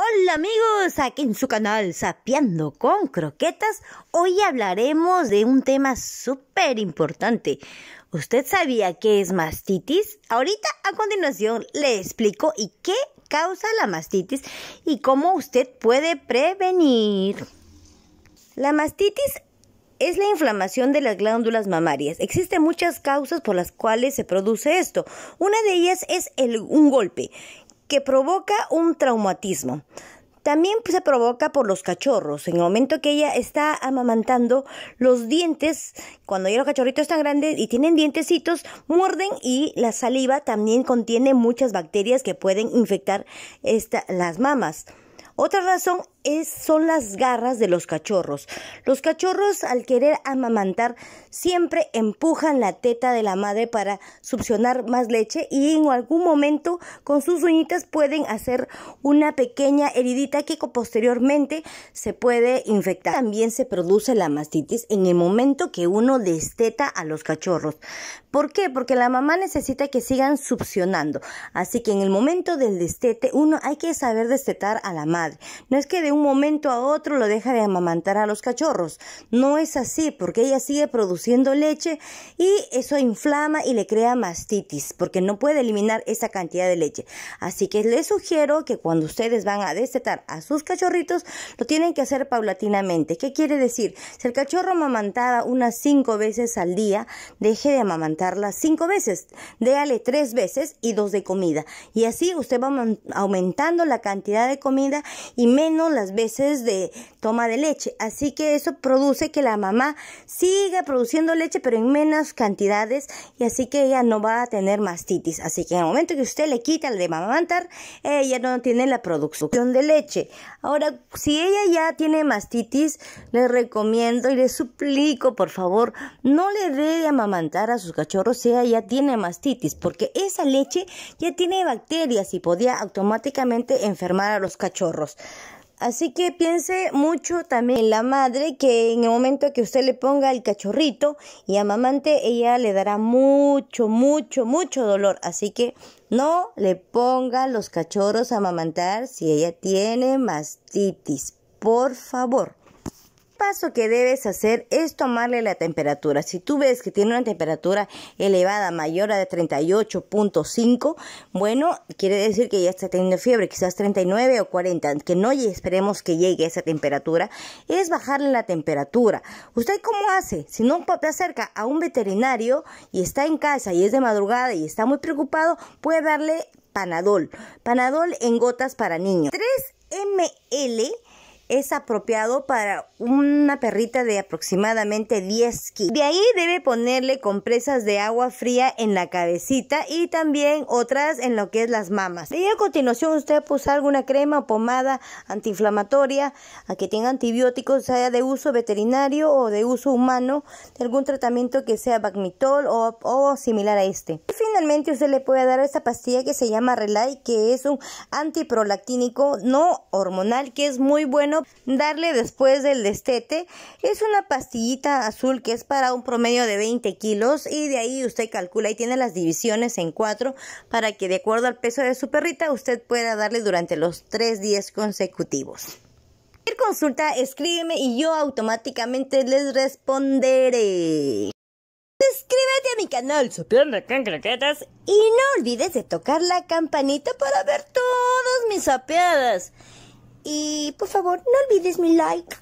Hola amigos, aquí en su canal Sapeando con Croquetas, hoy hablaremos de un tema súper importante. ¿Usted sabía qué es mastitis? Ahorita a continuación le explico y qué causa la mastitis y cómo usted puede prevenir. La mastitis es la inflamación de las glándulas mamarias. Existen muchas causas por las cuales se produce esto. Una de ellas es un golpe, que provoca un traumatismo. También pues, se provoca por los cachorros. En el momento que ella está amamantando, los dientes, cuando ya los cachorritos están grandes y tienen dientecitos, muerden y la saliva también contiene muchas bacterias que pueden infectar las mamas. Otra razón son las garras de los cachorros. Los cachorros al querer amamantar siempre empujan la teta de la madre para succionar más leche y en algún momento con sus uñitas pueden hacer una pequeña heridita que posteriormente se puede infectar. También se produce la mastitis en el momento que uno desteta a los cachorros. ¿Por qué? Porque la mamá necesita que sigan succionando. Así que en el momento del destete uno hay que saber destetar a la madre. No es que un momento a otro lo deja de amamantar a los cachorros. No es así, porque ella sigue produciendo leche y eso inflama y le crea mastitis, porque no puede eliminar esa cantidad de leche. Así que les sugiero que cuando ustedes van a destetar a sus cachorritos, lo tienen que hacer paulatinamente. ¿Qué quiere decir? Si el cachorro amamantaba unas cinco veces al día, deje de amamantarla cinco veces, déale tres veces y dos de comida. Y así usted va aumentando la cantidad de comida y menos veces de toma de leche. Así que eso produce que la mamá siga produciendo leche, pero en menos cantidades, y así que ella no va a tener mastitis. Así que en el momento que usted le quita el de mamantar, ella no tiene la producción de leche. Ahora, si ella ya tiene mastitis, le recomiendo y le suplico, por favor, no le dé amamantar a sus cachorros si ella ya tiene mastitis, porque esa leche ya tiene bacterias y podía automáticamente enfermar a los cachorros. Así que piense mucho también en la madre que en el momento que usted le ponga el cachorrito y amamante, ella le dará mucho, mucho, mucho dolor. Así que no le ponga los cachorros a amamantar si ella tiene mastitis. Por favor paso que debes hacer es tomarle la temperatura. Si tú ves que tiene una temperatura elevada mayor a 38.5, bueno, quiere decir que ya está teniendo fiebre, quizás 39 o 40, que no esperemos que llegue a esa temperatura, es bajarle la temperatura. ¿Usted cómo hace? Si no te acerca a un veterinario y está en casa y es de madrugada y está muy preocupado, puede darle Panadol. Panadol en gotas para niños. 3 ml es apropiado para una perrita de aproximadamente 10 kilos. De ahí debe ponerle compresas de agua fría en la cabecita y también otras en lo que es las mamas. Y a continuación usted puede alguna crema o pomada antiinflamatoria a que tenga antibióticos, sea de uso veterinario o de uso humano, de algún tratamiento que sea Bacmitol o, similar a este. Y finalmente usted le puede dar esta pastilla que se llama Relay, que es un antiprolactínico no hormonal que es muy bueno darle después del destete es una pastillita azul que es para un promedio de 20 kilos y de ahí usted calcula y tiene las divisiones en cuatro para que de acuerdo al peso de su perrita usted pueda darle durante los tres días consecutivos consulta, escríbeme y yo automáticamente les responderé. Suscríbete a mi canal Sopiando con Croquetas y no olvides de tocar la campanita para ver todas mis sapeadas. Y por favor, no olvides mi like.